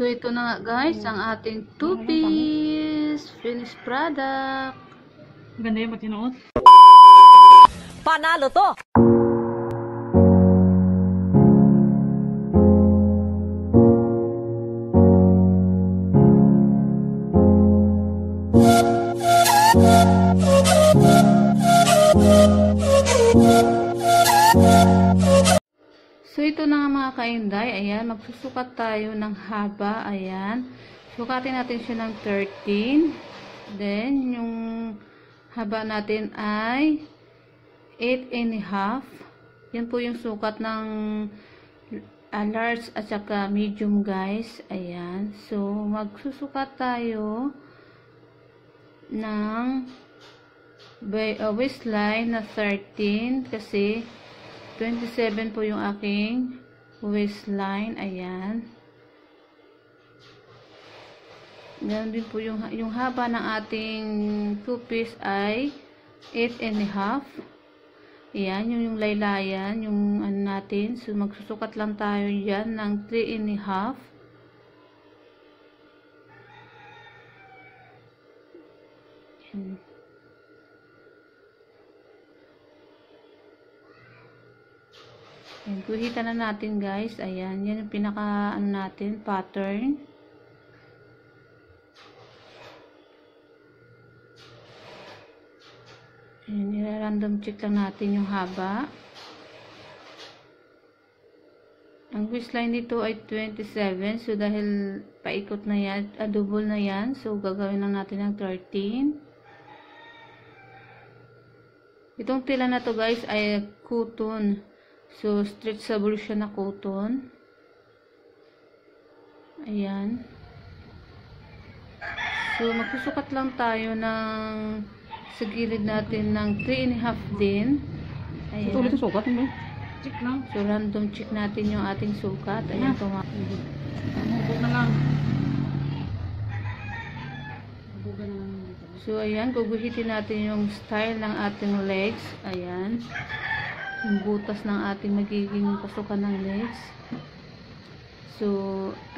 So, ito na nga guys, ang ating two-piece finished product. Ganda yung magkinuot. Panalo to! So, ito na nga mga kainday. Ayan, magsusukat tayo ng haba. Ayan. Sukatin natin siya ng 13. Then, yung haba natin ay 8 and a half. Yan po yung sukat ng uh, large at saka medium guys. Ayan. So, magsusukat tayo ng ah, waistline na 13 kasi 27 po yung aking waistline. Ayan. Ganun din po yung, yung haba ng ating two-piece ay 8 and a half. Ayan, yung, yung laylayan, yung ano natin. So, magsusukat lang tayo yan ng 3 and a half. Ayan. Ayan, kuhita na natin guys. Ayan, yan yung pinaka ano natin, pattern. Ayan, ira-random check lang natin yung haba. Ang waistline dito ay 27. So, dahil paikot na yan, ah, double na yan. So, gagawin lang natin ng 13. Itong tila na to guys ay cotton. So, stretchable solution na cotton. Ayan. So, magsusukat lang tayo ng sa gilid natin ng 3 and a half din. Ayan. Ito ulit yung sukat Check lang. So, random check natin yung ating sukat. Ayan, ah. tuma. Hubog na lang. So, ayan, guguhitin natin yung style ng ating legs. Ayan. Ayan yung butas ng ating magiging pasukan ng legs. So,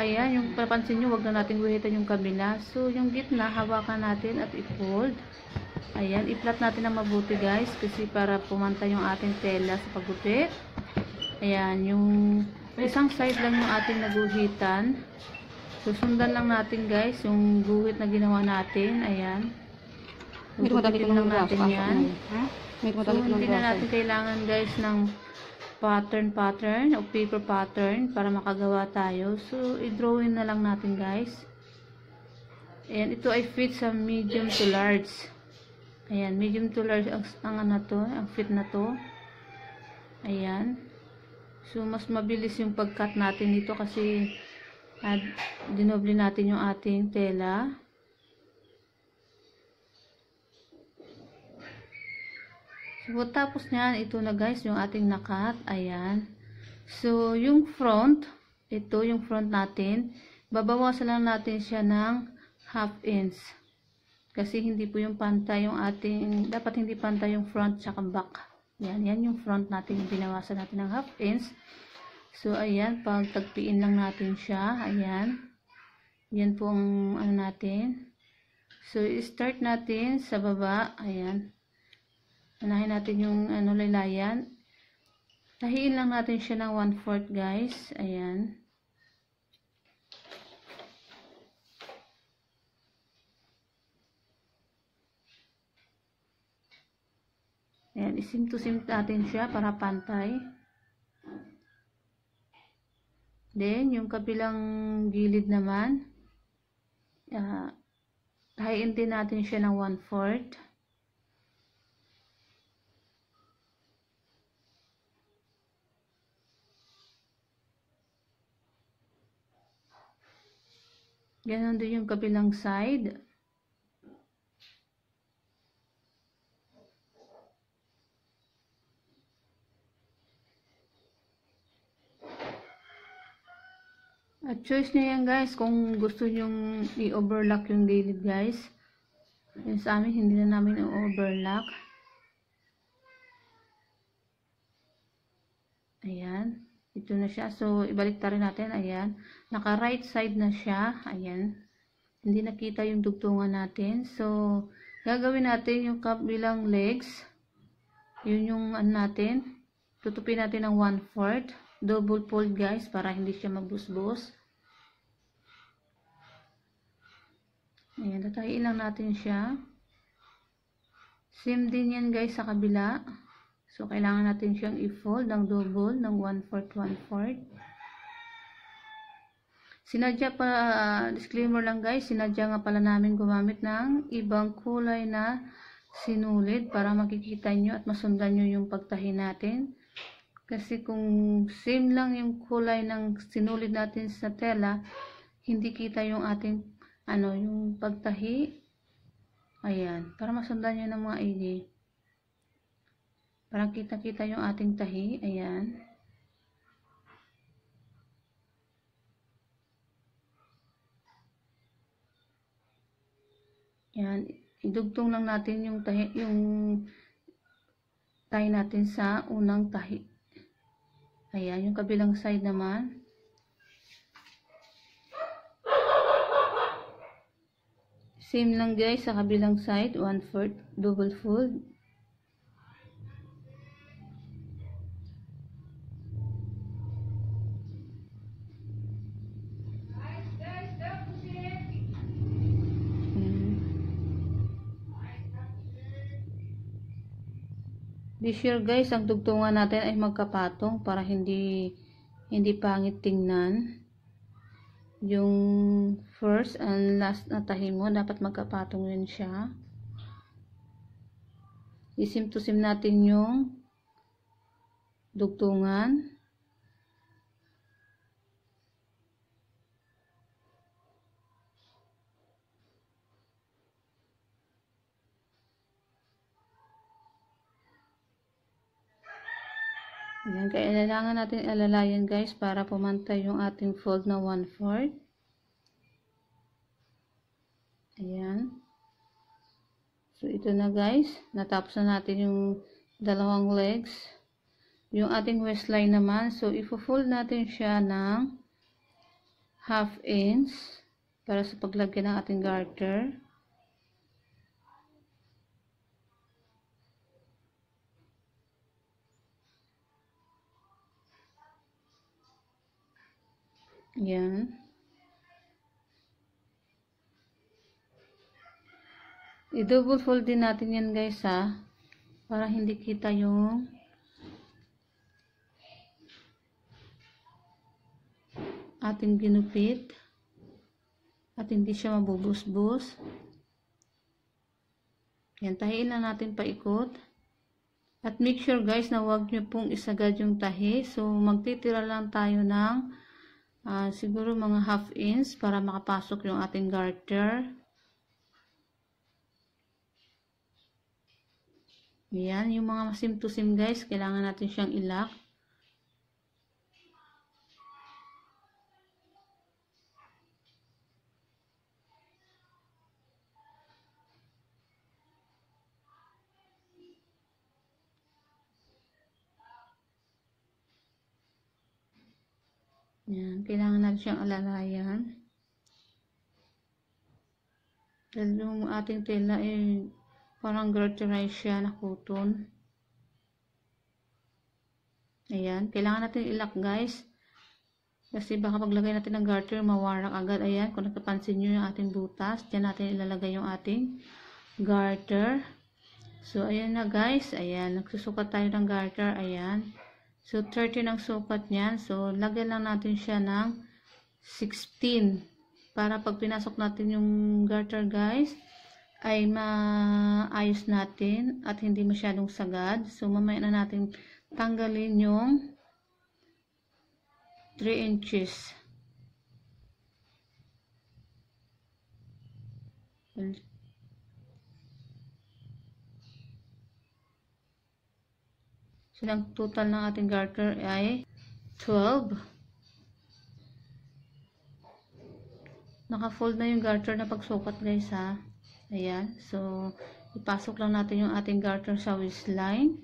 ayan, yung papansin nyo, wag na natin guhitan yung kabila. So, yung gitna, hawakan natin at i-fold. Ayan, i-flat natin ng mabuti guys, kasi para pumanta yung ating tela sa pagupit. Ayan, yung isang side lang yung ating naguhitan. Susundan lang natin guys, yung guhit na ginawa natin. Ayan. Guhitin lang natin yan. Ha? May so, hindi na natin kailangan guys ng pattern pattern o paper pattern para makagawa tayo. So, i-drawing na lang natin guys. Ayan, ito ay fit sa medium to large. Ayan, medium to large ang, ang ano to, ang fit na to. Ayan. So, mas mabilis yung pag-cut natin dito kasi at ah, dinoble natin yung ating tela. Tapos nyan, ito na guys, yung ating nakat. Ayan. So, yung front, ito yung front natin. Babawasan lang natin siya ng half inch. Kasi hindi po yung pantay yung ating, dapat hindi pantay yung front tsaka back. Yan, yan yung front natin, yung binawasan natin ng half inch. So, ayan, pagtagpiin lang natin siya, ayan. Yan po ang ano natin. So, start natin sa baba, ayan. Anahin natin yung ano, laylayan. Lahiin lang natin siya ng 1-4 guys. Ayan. Ayan, isim to sim natin siya para pantay. Then, yung kabilang gilid naman, uh, ah, hain din natin siya ng 1-4. Ganon din yung kabilang side. At choice nyo yan guys kung gusto nyong i-overlock yung gilid guys. Yung sa amin hindi na namin i-overlock. Ito na siya. So, ibaliktad rin natin. Ayan. Naka right side na siya. Ayan. Hindi nakita yung dugtungan natin. So, gagawin natin yung kabilang legs. Yun yung an natin. Tutupin natin ng 1-4. Double fold guys para hindi siya mabusbos. Ayan. Tatayin lang natin siya. Same din yan guys sa kabila. So, kailangan natin siyang i-fold ng double ng 1/4 1/4. Sinadya pa, uh, disclaimer lang guys, sinadya nga pala namin gumamit ng ibang kulay na sinulid para makikita nyo at masundan nyo yung pagtahi natin. Kasi kung same lang yung kulay ng sinulid natin sa tela, hindi kita yung ating, ano, yung pagtahi. Ayan, para masundan nyo ng mga ini para kita-kita yung ating tahi. Ayan. Ayan. Idugtong lang natin yung tahi, yung tahi natin sa unang tahi. Ayan. Yung kabilang side naman. Same lang guys sa kabilang side. One fourth double fold. This year guys, ang dugtungan natin ay magkapatong para hindi hindi pangit tingnan. Yung first and last na tahi mo, dapat magkapatong yun siya. Isim-tusim natin yung dugtungan. Ayan, kailangan natin alalayan guys para pumantay yung ating fold na 1-4. Ayan. So, ito na guys. Natapos na natin yung dalawang legs. Yung ating waistline naman. So, ifo-fold natin siya ng half inch para sa paglagay ng ating garter. Yan. I-double fold din natin yan guys ha. Para hindi kita yung ating ginupit. At hindi siya mabubus-bus. Yan, tahiin na natin paikot. At make sure guys na wag nyo pong isagad yung tahi. So, magtitira lang tayo ng uh, siguro mga half inch para makapasok yung ating garter yan, yung mga sim to sim guys, kailangan natin siyang ilak Ayan. kailangan natin siyang alalayan. Dahil yung ating tela ay eh, parang garterize siya na cotton. Ayan, kailangan natin ilak guys. Kasi baka paglagay natin ng garter, mawarak agad. Ayan, kung nakapansin nyo yung ating butas, dyan natin ilalagay yung ating garter. So, ayan na guys. Ayan, nagsusukat tayo ng garter. Ayan. So, 30 ang sukat niyan. So, lagyan lang natin siya ng 16 para pag pinasok natin yung garter guys ay maayos natin at hindi masyadong sagad. So, mamaya na natin tanggalin yung 3 inches. Well, So, ang total ng ating garter ay 12. Naka-fold na yung garter na pagsukat guys ha. Ayan. So, ipasok lang natin yung ating garter sa waistline.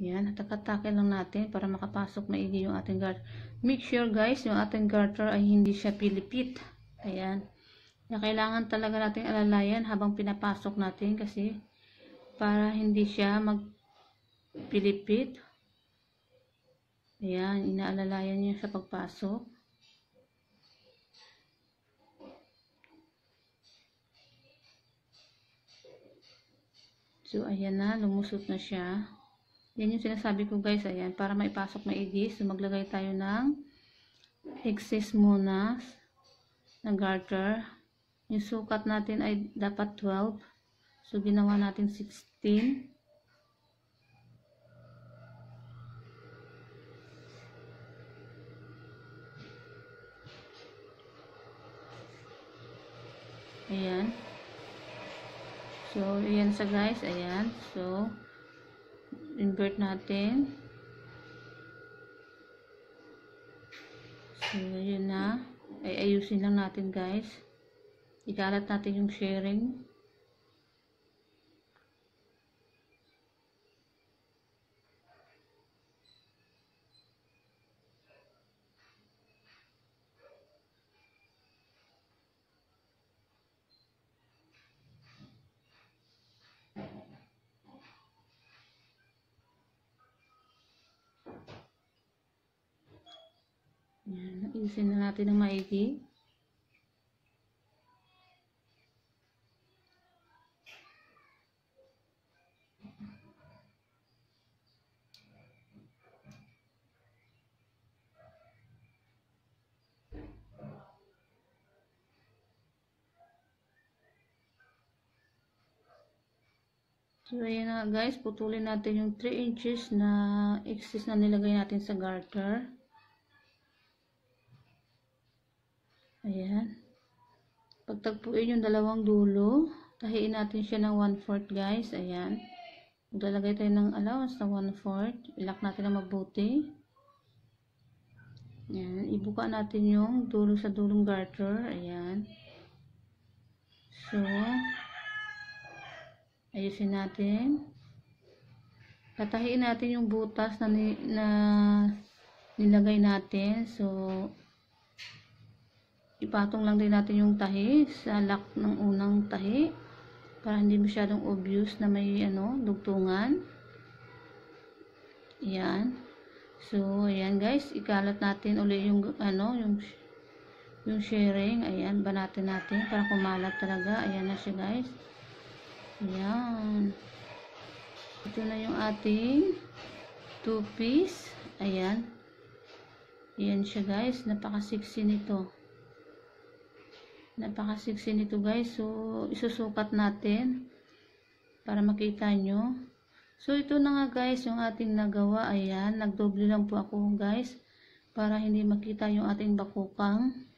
Yan, hatakatake lang natin para makapasok maigi yung ating garter. Make sure guys, yung ating garter ay hindi siya pilipit. Ayan na kailangan talaga natin alalayan habang pinapasok natin kasi para hindi siya mag magpilipit. Ayan, inaalalayan niya sa pagpasok. So, ayan na, lumusot na siya. Yan yung sinasabi ko guys, ayan, para maipasok maigi, so maglagay tayo ng excess monas na garter. Yung sukat natin ay dapat 12. So, ginawa natin 16. Ayan. So, ayan sa guys. Ayan. So, invert natin. So, yun na. Ay, ayusin lang natin guys. Ikalat natin yung sharing. Ayan, isin na natin ng maigi. So, ayan na guys. Putulin natin yung 3 inches na excess na nilagay natin sa garter. Ayan. Pagtagpuin yung dalawang dulo. Tahiin natin siya ng 1-4 guys. Ayan. Maglalagay tayo ng allowance na 1-4. Ilak natin na mabuti. Ayan. Ibuka natin yung dulo sa dulong garter. Ayan. So, ayusin natin tatahiin natin yung butas na, ni, na nilagay natin so ipatong lang din natin yung tahi sa lock ng unang tahi para hindi masyadong obvious na may ano, dugtungan yan so ayan guys ikalat natin uli yung ano yung yung sharing ayan banatin natin para kumalat talaga ayan na siya guys Ayan. Ito na yung ating two-piece. Ayan. Ayan siya guys. Napaka-sexy nito. Napaka-sexy nito guys. So, isusukat natin para makita nyo. So, ito na nga guys yung ating nagawa. Ayan. Nagdoble lang po ako guys para hindi makita yung ating bakukang.